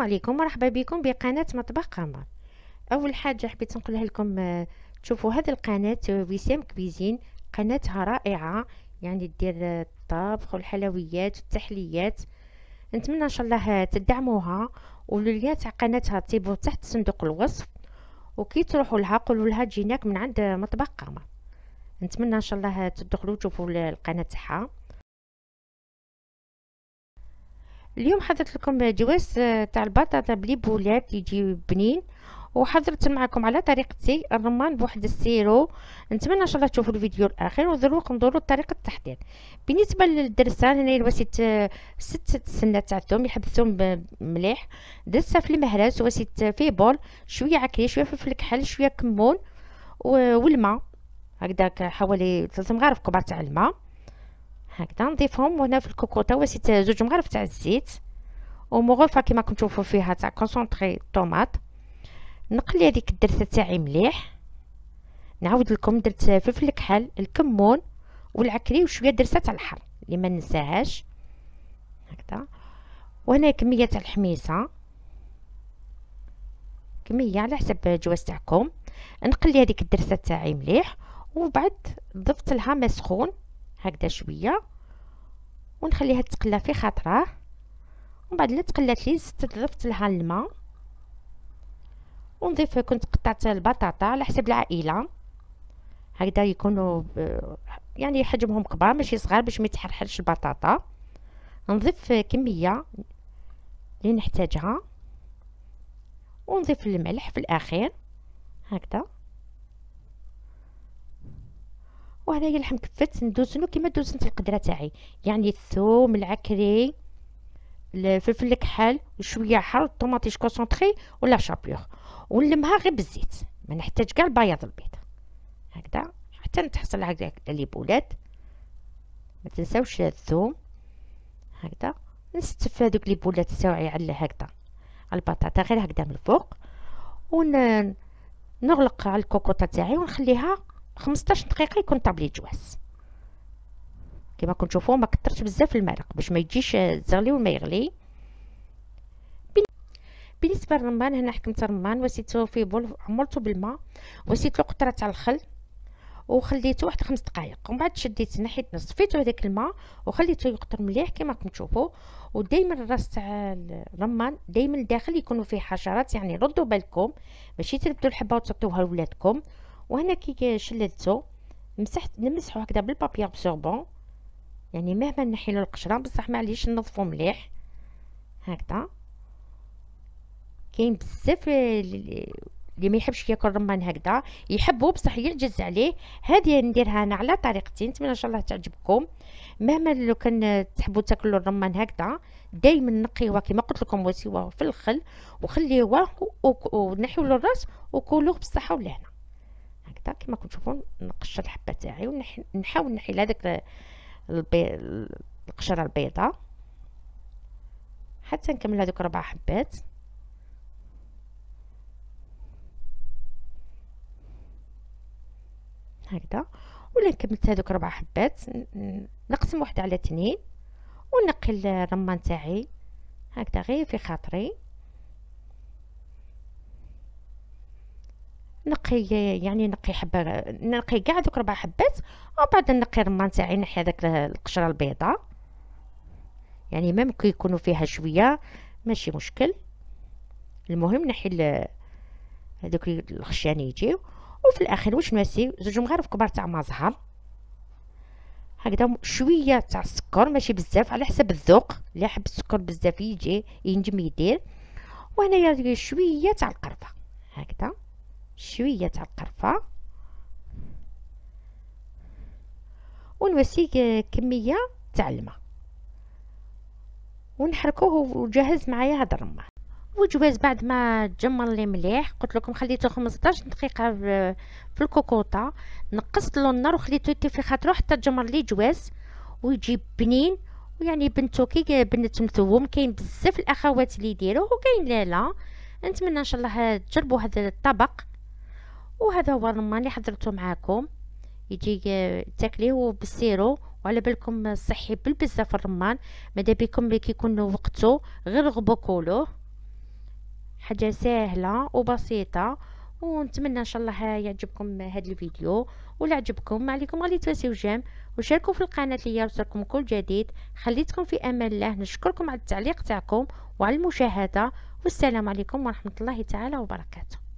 السلام عليكم مرحبا بكم بقناة مطبخ قمر أول حاجة حبيت نقولها لكم آه، تشوفوا هذه القناة وسام كبيزين قناتها رائعة يعني دير آه، الطبخ والحلويات والتحليات نتمنى إن شاء الله تدعموها واللين تاع قناتها تيبو تحت صندوق الوصف وكي تروحوا لها قولوا لها جيناك من عند مطبخ قمر نتمنى إن شاء الله تدخلوا تشوفوا القناة تاعها اليوم حضرت لكم جواز آه، تاع البطاطا بلي بولات يجي بنين وحضرت معكم على طريقتي الرمان بواحد السيرو نتمنى ان شاء الله تشوفوا الفيديو الاخير ودروك ندوروا طريقه التحضير بالنسبه للدرسان هنا لوسيت آه، ست سنات تاع الثوم يحبسهم مليح درسها في المهرس وسيت آه، في بول شويه عكري شويه فلفل كحل شويه كمون والماء هكذاك حوالي ثلاث مغارف كبار تاع الماء هكذا نضيفهم وهنا في الكوكوطه وسيت زوج مغارف تاع الزيت ومغرفه كما راكم تشوفوا فيها تاع كونسونطري طوماط نقلي هذيك الدرسه تاعي مليح نعاود لكم درت فلفل الكحل الكمون والعكري وشويه درسه تاع الحر اللي ما ننساهاش هكذا وهنا كميه تاع الحميصه كميه على حسب الجواز تاعكم نقلي هذيك الدرسه تاعي مليح وبعد ضفت لها ما سخون هكذا شويه ونخليها تقلى في خاطره ومن بعد الا تقلات لي ضفت لها الماء ونضيف كنت قطعت البطاطا على حسب العائله هكذا يكونوا يعني حجمهم كبار ماشي صغار باش ما يتحرحلش البطاطا نضيف كميه اللي نحتاجها ونضيف الملح في الاخير هكذا وهنايا اللحم كفت ندوزنو كيما دوزنت القدره تاعي يعني الثوم العكري الفلفل الكحل وشويه حر الطوماطيش كونسونطري ولا شابيور ونلمها غير بالزيت ما نحتاج كاع البياض البيض هكذا حتى نتحصل على لي بولات ما تنساوش الثوم هكذا نستف هذوك لي بولات تاعي على هكذا على البطاطا غير هكذا من الفوق ون نغلق على الكوكوطه تاعي ونخليها 15 دقيقه يكون طابلي جواز كما كنتشوفوا ما كثرتش بزاف المرق باش ما يجيش الزغلي وما يغلي بالنسبه للرمان هنا حكمت الرمان وسيتو في بول عملته بالماء وسيت له قطره تاع الخل وخليته واحد خمس دقائق ومن بعد شديت ناحيت نصفيتو هذاك الماء وخليته يقطر مليح كما راكم تشوفوا ودائما الراس تاع الرمان دائما الداخل يكونوا فيه حشرات يعني ردوا بالكم ماشي تلبدوا الحبه وتعطيوها لولادكم وهنا كي شللته مسحت نمسحو هكذا بالبابيي ابسوربون يعني مهما نحيلو القشره بصح معليش نظفو مليح هكذا كاين بزاف اللي ما يحبش ياكل الرمان هكذا يحبو بصح يعجز عليه هذه نديرها انا على طريقتي نتمنى ان شاء الله تعجبكم مهما لو كان تحبوا تاكلوا الرمان هكذا دائما نقيوه كما قلت لكم وسيوه في الخل وخليوه ونحيو له الراس وكلوه بالصحه والهنا هكذا كما كتشوفوا نقشر الحبه تاعي ونحاول نحيل هذاك القشره البيضاء حتى نكمل هذوك ربع حبات هكذا ولا كملت هذوك ربع حبات نقسم واحدة على اثنين ونقي الرمان تاعي هكذا غير في خاطري نقي يعني نقي حبه نقي كاع دوك ربع حبات ومن بعد نقي الرمان تاعي نحي هذاك القشره البيضاء يعني ميم كي يكونوا فيها شويه ماشي مشكل المهم نحي هذوك الخشان يجيو وفي الاخير واش ماسي زوج مغارف كبار تاع زهر هكذا شويه تاع السكر ماشي بزاف على حسب الذوق اللي حب السكر بزاف يجي ينجم يدير وهنايا شويه تاع القرفه هكذا شويه تاع القرفه ونوسي كميه تاع الماء ونحركوه وجهز معايا هاد الرمان وجواز بعد ما تجمر لي مليح قلت لكم خليته 15 دقيقه في الكوكوطه نقصت له النار وخليته يطفي خاطرو حتى تجمر لي جواز ويجي بنين ويعني بنتو كي بنت مثوم كاين بزاف الاخوات اللي يديروه وكاين لا لا نتمنى ان شاء الله تجربوا هذا الطبق وهذا هو الرمان اللي حضرته معاكم يجي تاكليه بالسيرو وعلى بالكم صحي بالبزاف الرمان ماذا بكم اللي كيكون وقته غير غبو كولوه حاجه سهله وبسيطه ونتمنى ان شاء الله يعجبكم هذا الفيديو ولا عجبكم عليكم غادي تواسيو جيم وشاركوا في القناه ليا وصلكم كل جديد خليتكم في امان الله نشكركم على التعليق تاعكم وعلى المشاهده والسلام عليكم ورحمه الله تعالى وبركاته